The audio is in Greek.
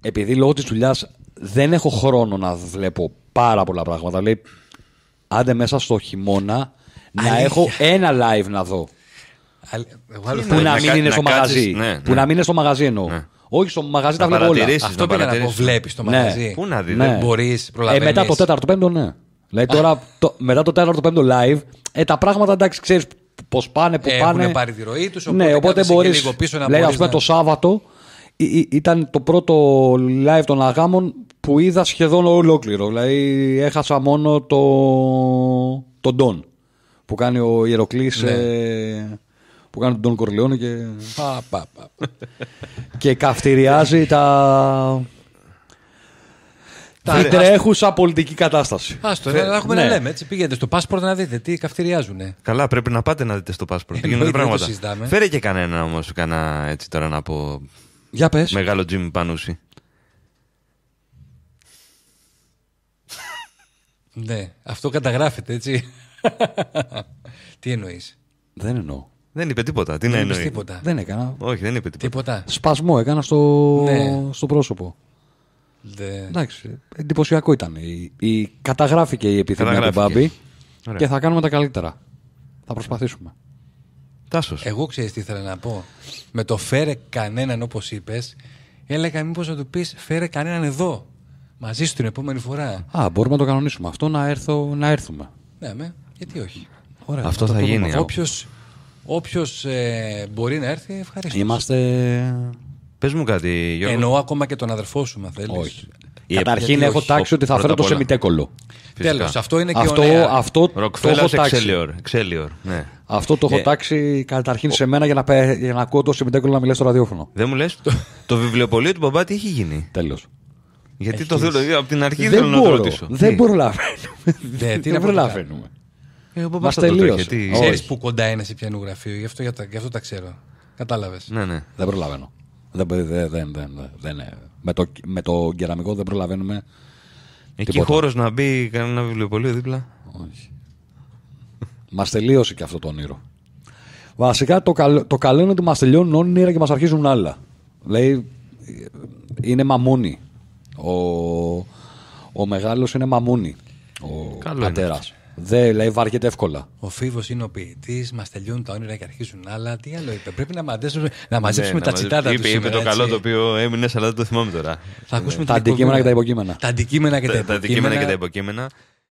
επειδή λόγω της δουλειάς δεν έχω χρόνο να βλέπω πάρα πολλά πράγματα. λέει άντε μέσα στο χειμώνα Αλήθεια. να έχω ένα live να δω. Που να, μην είναι στο μαγαζί. Ναι, ναι. Που να μην είναι στο μαγαζί εννοώ. Ναι. Όχι, στο μαγαζί τα βλέπω όλα. Αυτό πήγα να το βλέπει ναι. στο μαγαζί. Πού να δεις, δεν μπορείς, Ε, μετά το τέταρτο πέμπτο, ναι. Δηλαδή τώρα, το, μετά το τέταρτο πέμπτο live, ε, τα πράγματα εντάξει, ξέρεις πώς πάνε, πού ε, πάνε. Έχουν πάρει τη ροή τους, οπότε, οπότε μπορεί. Λέει, ας πούμε, το Σάββατο ήταν το πρώτο live των Αγάμων που είδα σχεδόν ολόκληρο. Δηλαδή έχασα μόνο το, τον Ντόν που κάνει ο Ιεροκλής ναι. ε, που κάνει τον τον Κορλαιόνι και πα, πα, πα. και καυτηριάζει τα... Την τρέχουσα πολιτική κατάσταση. το ρε, έχουμε να ναι. λέμε. Έτσι, πήγαινε στο Passport να δείτε τι καυτηριάζουν. Καλά, πρέπει να πάτε να δείτε στο πάσπορτ. Ε, γίνονται πράγματα. Φέρε και κανένα όμως, κανένα έτσι τώρα να πω για πες. Μεγάλο Τζιμ Πανούση. ναι, αυτό καταγράφεται, έτσι. Τι εννοείς. Δεν εννοώ. Δεν είπε τίποτα. δεν Τίποτα. Δεν έκανα. Όχι, δεν είπε τίποτα. Σπασμό έκανα στο, ναι. στο πρόσωπο. Δε... Εντάξει, εντυπωσιακό ήταν. Η, η... Καταγράφηκε η επιθυμία του Μπάμπη και θα κάνουμε τα καλύτερα. Θα προσπαθήσουμε. Τάσος. Εγώ ξέρεις τι ήθελα να πω. Με το φέρε κανέναν όπως είπες, έλεγα μήπως να του πεις φέρε κανέναν εδώ. Μαζί σου την επόμενη φορά. Α, μπορούμε να το κανονίσουμε. Αυτό να, έρθω, να έρθουμε. Ναι, με, γιατί όχι. αυτό θα, γίνει. Όποιος όποιος, ε, μπορεί να έρθει, ευχαρίστως. Είμαστε. Πες μου κάτι, Γιώργο. Εννοώ ακόμα και τον αδερφό σου, μα θέλεις. Όχι. Καταρχήν έχω τάξει ότι θα φέρω το σεμιτέκολο. Τέλος. Αυτό είναι και αυτό, ο ναι. Αυτό το έχω τάξει. Αυτό το έχω τάξει καταρχήν σε μένα για να, ακούω το σεμιτέκολο να μιλάς στο ραδιόφωνο. Δεν μου λες. το βιβλιοπωλείο του μπαμπά έχει γίνει. Τέλος. Γιατί το θέλω. Από την αρχή δεν θέλω μπορώ, να ναι, το ρωτήσω. Δεν προλαβαίνουμε. Δεν προλαβαίνουμε. Μα τελείωσε. Ξέρει που κοντά είναι σε πιανού γραφείο, γι' αυτό τα ξέρω. Κατάλαβες. Ναι, ναι. Δεν προλαβαίνω. Δεν, δεν, δεν, δεν, με, το, με το κεραμικό δεν προλαβαίνουμε. Εκεί χώρος να μπει κανένα βιβλιοπωλείο δίπλα. Όχι. μας τελείωσε και αυτό το όνειρο. Βασικά το, καλό, το καλό είναι ότι μας τελειώνουν όνειρα και μας αρχίζουν άλλα. Λέει, είναι μαμούνι. Ο, ο μεγάλος είναι μαμούνι. Ο πατέρα. Δεν, λέει, βάρκεται εύκολα. Ο φίλο είναι ο ποιητής, μας τελειώνουν τα όνειρα και αρχίζουν άλλα. Τι άλλο είπε, πρέπει να μαζέψουμε, να μαζέψουμε ναι, τα τσιτάτα τους. Είπε, είπε το καλό το οποίο έμεινε, αλλά δεν το θυμάμαι τώρα. Θα ακούσουμε τα αντικείμενα και τα υποκείμενα. Τα αντικείμενα και τα υποκείμενα.